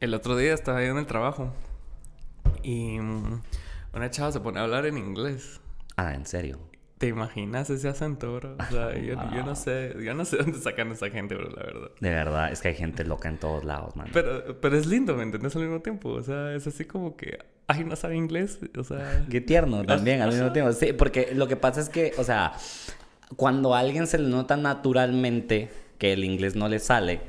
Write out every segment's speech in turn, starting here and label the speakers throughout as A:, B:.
A: el otro día estaba yo en el trabajo y mm, una chava se pone a hablar en inglés.
B: Ah, ¿en serio?
A: ¿Te imaginas ese acento, bro? O sea, yo, no sé, yo no sé dónde sacan esa gente, bro, la verdad.
B: De verdad, es que hay gente loca en todos lados, man.
A: Pero, pero es lindo, ¿me entiendes? Al mismo tiempo, o sea, es así como que, ay, no sabe inglés, o sea... Qué tierno
B: también, al mismo tiempo. Sí, porque lo que pasa es que, o sea, cuando a alguien se le nota naturalmente que el inglés no le sale,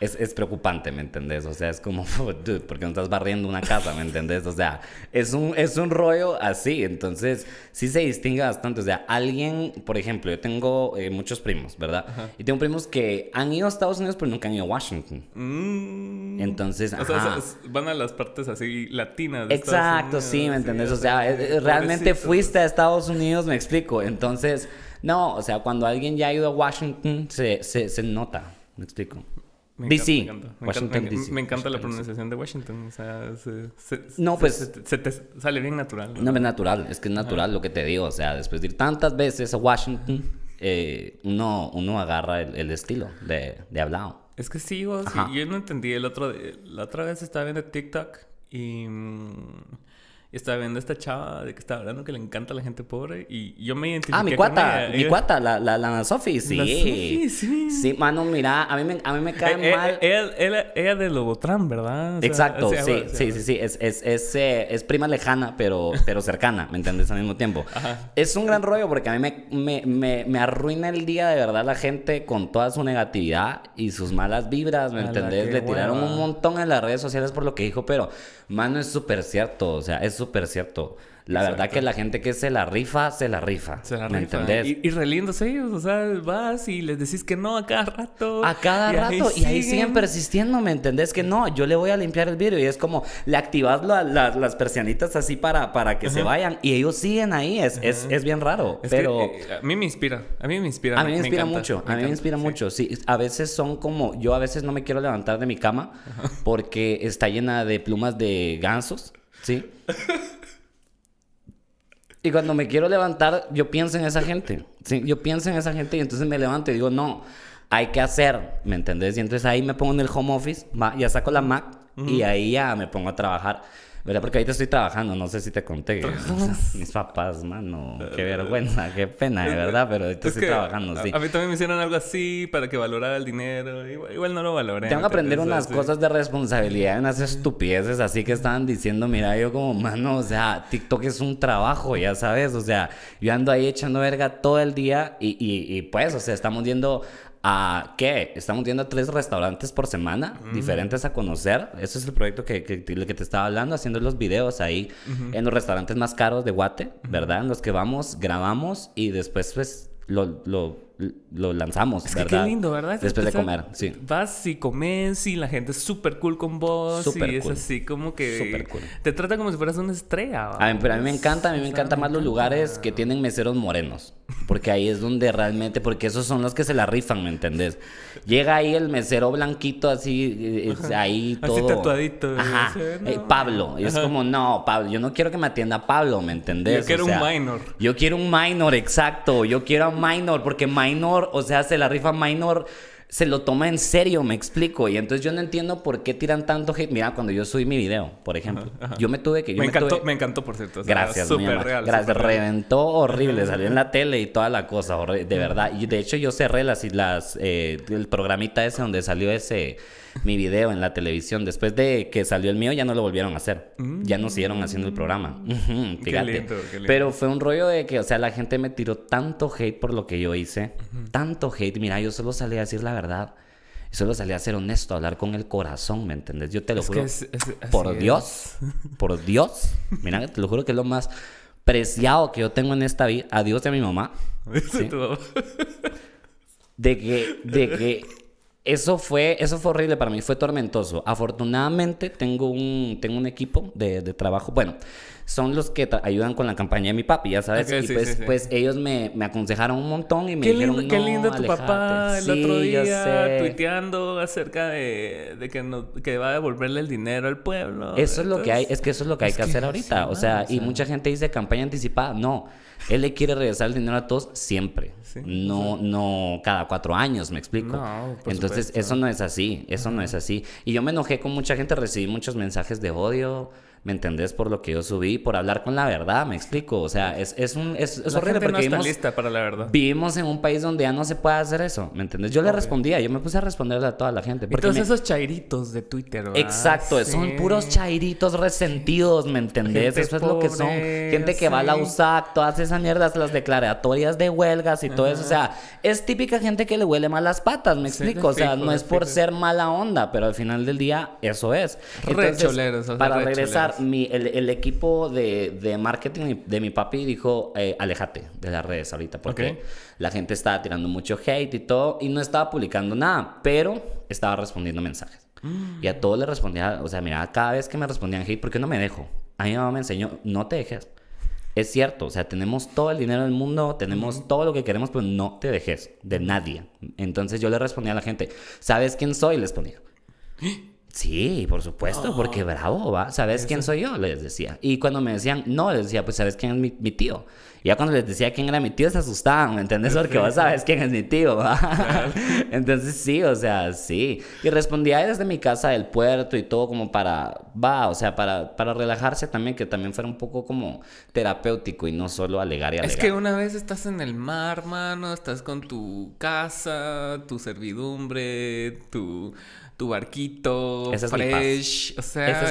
B: es, preocupante, ¿me entendés? O sea, es como, dude, no estás barriendo una casa? ¿Me entendés? O sea, es un, es un rollo así. Entonces, sí se distingue bastante. O sea, alguien, por ejemplo, yo tengo eh, muchos primos, ¿verdad? Y tengo primos que han ido a Estados Unidos, pero nunca han ido a Washington. Mm. Entonces, o sea,
A: van a las partes así latinas. Exacto, sí, ¿me
B: entendés? o sea, realmente fuiste a Estados Unidos, me explico. Entonces... No, o sea, cuando alguien ya ha ido a Washington, se, se, se nota. Me explico. DC. Me encanta la pronunciación
A: de Washington. O sea, se, no, pues, se, te sale bien natural. No,
B: es natural. Es que es natural ah. lo que te digo. O sea, después de ir tantas veces a Washington, eh, uno, uno agarra el, estilo de, de, hablado.
A: Es que sí, vos, yo no entendí. El otro, la otra vez estaba viendo TikTok y... Mm, estaba viendo a esta chava de que estaba hablando que le encanta a la gente pobre y yo me identifiqué Ah, mi cuata, mi cuata,
B: la, la, la Sofi, sí. sí. Sí, mano, mira, a mí me, a mí me cae eh, eh, mal.
A: Ella, ella, ella, de Lobotrán, ¿verdad? Exacto, sí, sí, sí,
B: sí, es, es, eh, es, prima lejana, pero, pero cercana, ¿me entiendes? Al mismo tiempo. Es un gran rollo porque a mí me, me, me, arruina el día de verdad la gente con toda su negatividad y sus malas vibras, ¿me entiendes? Le tiraron un montón en las redes sociales por lo que dijo, pero, mano, es súper cierto, o sea, es súper cierto. La verdad que la gente que se la rifa, se la rifa. Se la ¿Me rifa.
A: Y, y relindos ellos, o sea, vas y les
B: decís que no a cada rato. A cada rato. y ahí siguen persistiendo, ¿me entendés? Que no, yo le voy a limpiar el vidrio. Y es como, le activas las persianitas así para, para que se vayan. Y ellos siguen ahí. Es, es, es, bien raro. pero... Eh,
A: a mí me inspira.
B: A mí me inspira. A mí me, inspira mucho. a mí me inspira mucho. Sí, a veces son como, yo a veces no me quiero levantar de mi cama porque está llena de plumas de gansos. Sí. Y cuando me quiero levantar, yo pienso en esa gente. ¿sí? Yo pienso en esa gente y entonces me levanto y digo, no, hay que hacer, ¿me entendés? Y entonces ahí me pongo en el home office, ya saco la Mac y ahí ya me pongo a trabajar. ¿Verdad? Porque te estoy trabajando, no sé si te conté. mis papás, mano, qué eh, vergüenza, qué pena, de verdad, pero ahorita estoy trabajando, sí. A mí
A: también me hicieron algo así para que valorara el dinero. Igual, no lo valoré. Tengo que aprender unas cosas
B: de responsabilidad, unas estupideces así que estaban diciendo, mira, yo como, mano, o sea, TikTok es un trabajo, ya sabes, o sea, yo ando ahí echando verga todo el día y, y pues, o sea, estamos yendo a qué? Estamos viendo a tres restaurantes por semana, diferentes a conocer. Ese es el proyecto que, que, te estaba hablando, haciendo los videos ahí en los restaurantes más caros de Guate, ¿verdad? En los que vamos, grabamos y después pues lo, lo lo lanzamos, es ¿verdad? Que qué lindo, ¿verdad? Después de comer, sí.
A: Vas y comes y la gente es súper cool con vos y es así como que cool. te trata como si fueras una estrella. A
B: mí, pero a mí me encanta, a mí me encanta más los lugares que tienen meseros morenos, porque ahí es donde realmente, porque esos son los que se la rifan, ¿me entendés? Llega ahí el mesero blanquito así, eh, ahí todo. Así tatuadito. ¿eh? Ajá. Eh, Pablo, es como, no, Pablo, yo no quiero que me atienda Pablo, ¿me entendés? Yo quiero un minor. Yo quiero un minor, exacto, yo quiero a un minor, porque minor minor, o se hace la rifa minor se lo toma en serio, me explico. Y entonces yo no entiendo por qué tiran tanto hate. Mira, cuando yo subí mi video, por ejemplo, yo me tuve que... Yo me, encantó,
A: me encantó, por cierto. Gracias, Gracias, reventó horrible, salió en la
B: tele y toda la cosa, de verdad. Y de hecho yo cerré las, eh, el programita ese donde salió ese, mi video en la televisión. Después de que salió el mío, ya no lo volvieron a hacer. Ya no siguieron haciendo el programa. Mm. Fíjate. Qué lindo, Pero fue un rollo de que, o sea, la gente me tiró tanto hate por lo que yo hice. Tanto hate. Mira, yo solo salí a decir la verdad. Y solo salí a ser honesto, a hablar con el corazón, ¿me entendés? Yo te lo juro. por Dios, por Dios. Mira, te lo juro que es lo más preciado que yo tengo en esta vida. Adiós y a mi mamá. De que, de que eso fue, eso fue horrible para mí, fue tormentoso. Afortunadamente tengo un, tengo un equipo de, de trabajo. Bueno, son los que ayudan con la campaña de mi papi, ya sabes. y pues, pues ellos me, aconsejaron un montón y me dijeron, lindo, Qué lindo tu papá el otro día
A: tuiteando acerca de, que, que va a devolverle el
B: dinero al pueblo. Eso es lo que hay, es que eso es lo que hay que, hacer ahorita. o sea, y mucha gente dice campaña anticipada. No, él le quiere regresar el dinero a todos siempre. no, no cada cuatro años, me explico. Entonces, eso no es así, eso no es así. Y yo me enojé con mucha gente, recibí muchos mensajes de odio. ¿me entendés? Por lo que yo subí, por hablar con la verdad, me explico. O sea, es, un, es, horrible porque vivimos, verdad. vivimos en un país donde ya no se puede hacer eso, ¿me entendés? Yo le respondía, yo me puse a responderle a toda la gente. Porque Entonces
A: esos chairitos de Twitter, Exacto, son puros
B: chairitos resentidos, ¿me entendés? eso es lo que son. Gente que va a la USAC, todas esas mierdas, las declaratorias de huelgas y todo eso. O sea, es típica gente que le huele mal las patas, ¿me explico? o sea, no es por ser mala onda, pero al final del día eso es. para regresar el, equipo de, de, marketing de mi papi dijo, eh, alejate de las redes ahorita, porque la gente estaba tirando mucho hate y todo, y no estaba publicando nada, pero estaba respondiendo mensajes. Y a todos le respondía, o sea, mira, cada vez que me respondían hate, ¿por qué no me dejo? A mi mamá me enseñó, no te dejes. Es cierto, o sea, tenemos todo el dinero del mundo, tenemos todo lo que queremos, pero no te dejes de nadie. Entonces yo le respondía a la gente, ¿sabes quién soy? Les ponía. Sí, por supuesto, porque ah, bravo, ¿Sabes quién soy yo? Les decía. Y cuando me decían, no, les decía, pues ¿sabes quién es mi tío? ya cuando les decía quién era mi tío, se asustaban, ¿me entendés? Porque vos sabes quién es mi tío. Entonces sí, o sea, sí. Y respondía desde mi casa del puerto y todo como para, va, o sea, para, relajarse también, que también fuera un poco como terapéutico y no solo alegar y alegar. Es que
A: una vez estás en el mar, mano, estás con tu casa, tu servidumbre, tu tu barquito, es Mi O sea,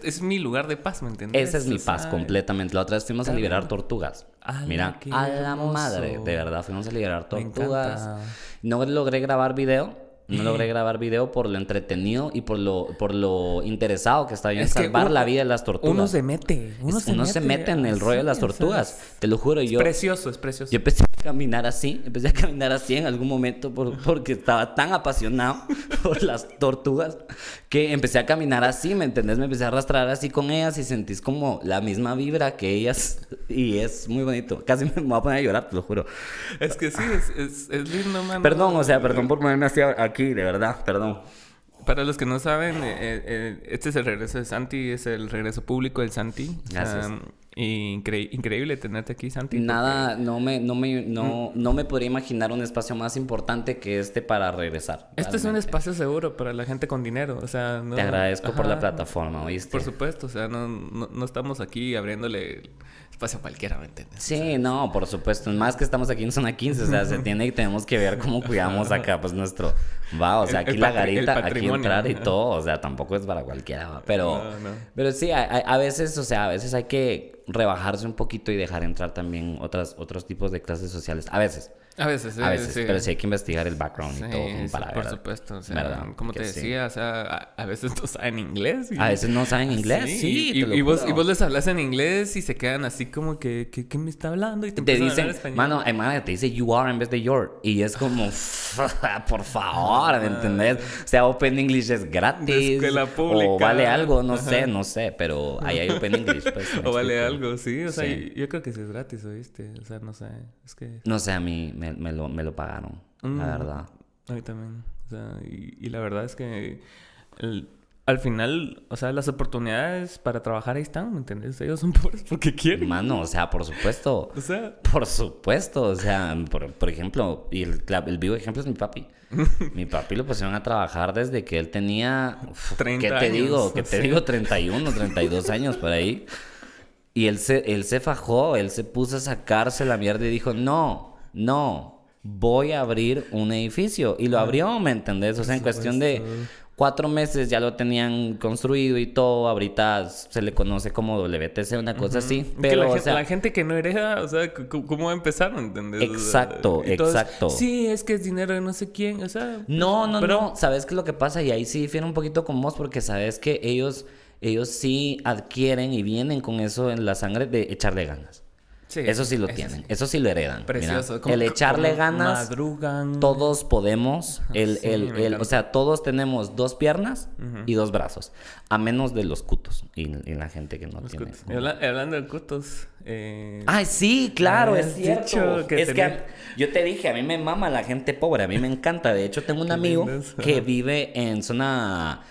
A: es, mi lugar de paz, ¿me entiendes? Esa es mi paz,
B: completamente. La otra vez fuimos a liberar tortugas. Mira, a la madre, de verdad, fuimos a liberar tortugas. No logré grabar video, no logré grabar video por lo entretenido y por lo, por lo interesado que estaba yo en salvar la vida de las tortugas. Uno se mete, uno, se, mete, en el rollo de las tortugas, te lo juro. Es yo, precioso, es precioso. Yo caminar así, empecé a caminar así en algún momento porque estaba tan apasionado por las tortugas que empecé a caminar así, ¿me entendés? Me empecé a arrastrar así con ellas y sentís como la misma vibra que ellas y es muy bonito. Casi me voy a poner a llorar, te lo juro.
A: Es que sí, es, lindo, man. Perdón, o sea,
B: perdón por ponerme así aquí, de verdad, perdón.
A: Para los que no saben, eh, eh, eh, este es el regreso de Santi, es el regreso público del Santi. Gracias increíble tenerte aquí, Santi. Nada,
B: no me, no me, no, mm. no me podría imaginar un espacio más importante que este para regresar.
A: Este es un espacio seguro para la gente con dinero. O sea, no... Te agradezco por la plataforma, ¿oíste? Por supuesto, o sea, no, estamos aquí abriéndole espacio a cualquiera,
B: entiendes? Sí, no, por supuesto. Más que estamos aquí en zona 15, o sea, se tiene y tenemos que ver cómo cuidamos acá, pues, nuestro, Va, o sea, aquí la garita, aquí entrar y todo, o sea, tampoco es para cualquiera, ¿va? pero, pero sí, a, a, veces, o sea, a veces hay que rebajarse un poquito y dejar entrar también otras, otros tipos de clases sociales, a veces. A veces, sí, a veces. Sí. Pero sí hay que investigar el background y todo para Por supuesto, o sea, ¿verdad? como te decía,
A: o sea, a, veces no saben inglés.
B: A veces no saben ah, inglés, sí. y, y, vos, y, vos,
A: les hablas en inglés y se quedan así como que, ¿qué, me está hablando? Y te, te dicen, mano,
B: te dice you are en vez de your. Y es como, ah, por favor, ¿me entendés? O sea, Open English es gratis. O vale algo, no sé, no sé, pero ahí hay Open English. Pues, o vale algo, sí. O sea, yo
A: creo que sí es gratis, ¿oíste? O sea, no sé. Es que...
B: No sé, a mí me, lo, me lo, pagaron, la mm, verdad.
A: A mí también. O sea, y, la verdad es que al final, o sea, las oportunidades para trabajar ahí están, ¿me entiendes? Ellos son pobres
B: porque quieren. Mano, o sea, por supuesto. o sea. Por supuesto, o sea, por, ejemplo, y el, el, vivo ejemplo es mi papi. mi papi lo pusieron a trabajar desde que él tenía... Uf, 30 ¿Qué te digo? ¿Qué te digo? 31, 32 años por ahí. Y él se, él se fajó, él se puso a sacarse la mierda y dijo, no, no, voy a abrir un edificio. Y lo ah, abrió, ¿me entendés? O sea, en cuestión de cuatro meses ya lo tenían construido y todo. Ahorita se le conoce como WTC, una cosa así. Pero la, gente, la,
A: gente, que no hereda, o sea, ¿cómo empezaron? ¿Entendés? Exacto, exacto. Sí, es que es dinero de no sé quién, o sea. No, pues, no, pero... no.
B: ¿Sabes qué es lo que pasa? Y ahí sí difiere un poquito con vos, porque sabes que ellos. Ellos sí adquieren y vienen con eso en la sangre de echarle ganas eso sí lo tienen, eso sí lo heredan. Precioso. Como, el echarle ganas, madrugan. todos podemos, el, o sea, todos tenemos dos piernas y dos brazos, a menos de los cutos y, la gente que no tiene.
A: Hablando de cutos. Eh, Ay, sí, claro, es cierto. es que
B: yo te dije, a mí me mama la gente pobre, a mí me encanta. De hecho, tengo un amigo que vive en zona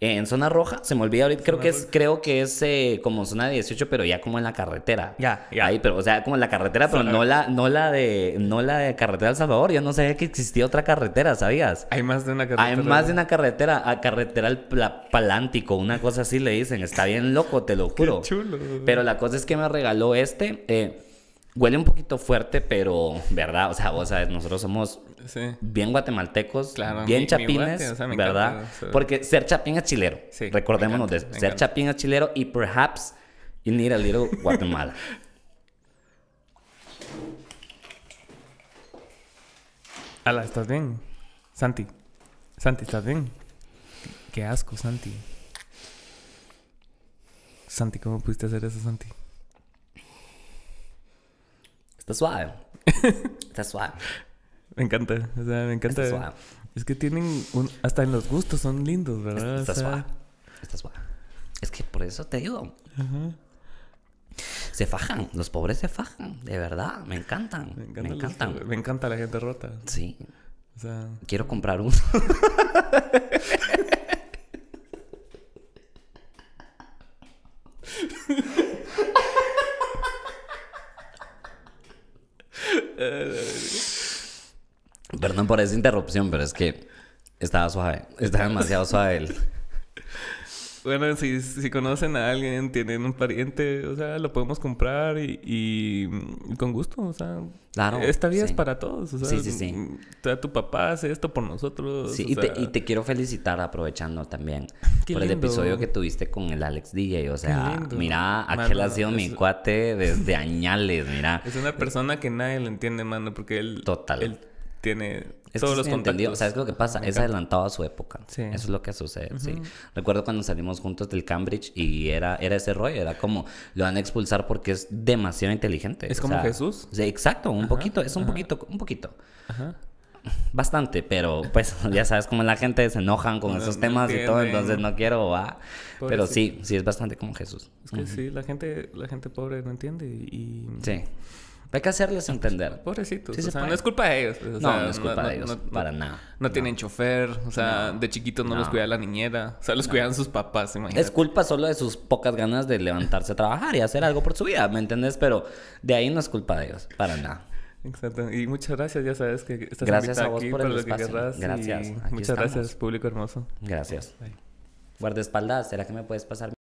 B: en zona roja, se me olvida ahorita, creo que es, creo que es eh, como zona 18, pero ya como en la carretera. Ya, Ahí, pero, o sea, como en la carretera, pero no la, no la de, no la de carretera del Salvador. Yo no sabía que existía otra carretera, ¿sabías? Hay más de una carretera. Hay más de una carretera, a ah, carretera al Palántico, una cosa así le dicen. Está bien loco, te lo juro. Pero la cosa es que me regaló este. Eh, Huele un poquito fuerte, pero, ¿verdad? O sea, vos sabes, nosotros somos bien guatemaltecos, bien chapines, ¿verdad? Porque ser chapín es chilero. Recordémonos de eso. Ser chapín es chilero y perhaps you need a little Guatemala.
A: Ala, ¿estás bien? Santi. Santi, ¿estás bien? Qué asco, Santi. Santi, ¿cómo pudiste hacer eso, Santi?
B: Está suave. Está suave. me encanta,
A: me encanta. Es que tienen, hasta en los gustos son lindos, ¿verdad? Está, suave. suave.
B: Es que por eso te digo. Se fajan, los pobres se fajan, de verdad, me encantan. Me, encanta la gente rota. Sí. Quiero comprar uno. Perdón por esa interrupción, pero es que estaba suave. Estaba demasiado suave él.
A: Bueno, si, conocen a alguien, tienen un pariente, o sea, lo podemos comprar y,
B: mm, con gusto, o sea. Claro. Esta vida es para todos, o sea. Sí, sí, sí. Mm,
A: tu papá, hace esto por nosotros. Sí, y, te,
B: quiero felicitar aprovechando también por el episodio que tuviste con el Alex DJ, o sea, mira, aquel ha sido mi cuate desde añales, mira. Es una persona que nadie le entiende, mano, porque él. Total tiene todos los contenidos ¿Sabes lo que pasa, es adelantado a su época. Sí. Eso es lo que sucede, sí. Recuerdo cuando salimos juntos del Cambridge y era, era ese rollo, era como, lo van a expulsar porque es demasiado inteligente. Es como Jesús. Sí, exacto, un poquito, es un poquito, un poquito. Ajá bastante, pero pues ya sabes cómo la gente se enojan con esos temas y todo, entonces no quiero, pero sí. sí, es bastante como Jesús. Es que sí,
A: la gente, la gente pobre no entiende y...
B: Sí. Hay que hacerles ah, pues, entender. Pobrecitos. no es culpa de ellos. no, no es culpa de ellos. para nada.
A: No, tienen chofer. O sea, de chiquitos no, los cuida la niñera. O sea, los cuidan sus papás, imagínate. Es
B: culpa solo de sus pocas ganas de levantarse a trabajar y hacer algo por su vida, ¿me entendés? Pero de ahí no es culpa de ellos. Para nada.
A: Exacto. Y muchas gracias, ya sabes que estás gracias a vos por, el Gracias. Muchas gracias,
B: público hermoso. Gracias. Guarda Guardaespaldas, ¿será que me puedes pasar?